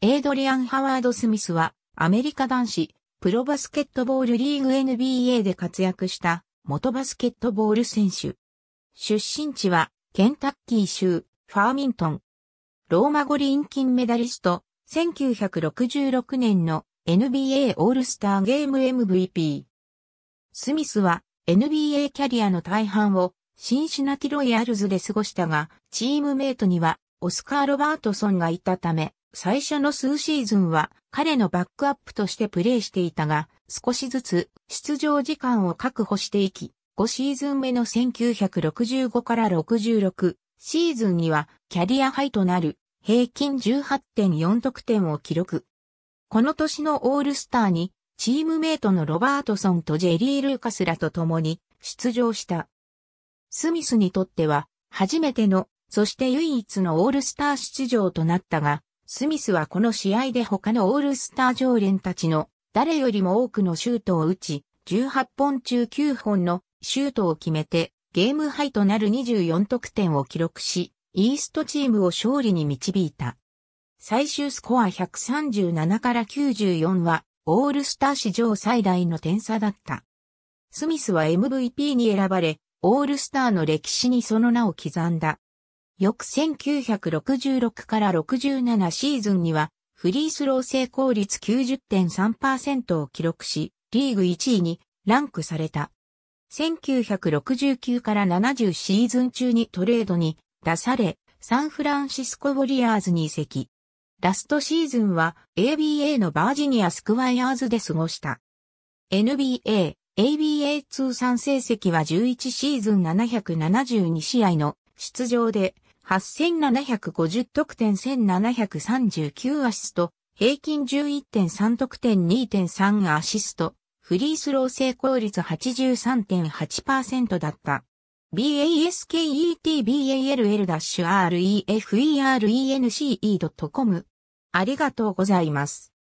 エイドリアン・ハワード・スミスは、アメリカ男子、プロバスケットボールリーグ NBA で活躍した、元バスケットボール選手。出身地は、ケンタッキー州、ファーミントン。ローマ五輪金メダリスト、1966年の NBA オールスターゲーム MVP。スミスは、NBA キャリアの大半を、シンシナティロイヤルズで過ごしたが、チームメイトには、オスカー・ロバートソンがいたため、最初の数シーズンは彼のバックアップとしてプレーしていたが、少しずつ出場時間を確保していき、5シーズン目の1965から66シーズンにはキャリアハイとなる平均18.4得点を記録。この年のオールスターにチームメイトのロバートソンとジェリー・ルーカスらと共に出場した。スミスにとっては初めての、そして唯一のオールスター出場となったが、スミスはこの試合で他のオールスター常連たちの誰よりも多くのシュートを打ち、18本中9本のシュートを決めて、ゲームハイとなる24得点を記録し、イーストチームを勝利に導いた。最終スコア137から94は、オールスター史上最大の点差だった。スミスは MVP に選ばれ、オールスターの歴史にその名を刻んだ。翌1966から67シーズンには、フリースロー成功率90.3%を記録し、リーグ1位にランクされた。1969から70シーズン中にトレードに出され、サンフランシスコウォリアーズに移籍。ラストシーズンは ABA のバージニアスクワイアーズで過ごした。NBA、ABA 通算成績は11シーズン772試合の出場で8750得点1739アシスト、平均11.3得点2.3アシスト、フリースロー成功率83.8%だった。basketball-reference.com ありがとうございます。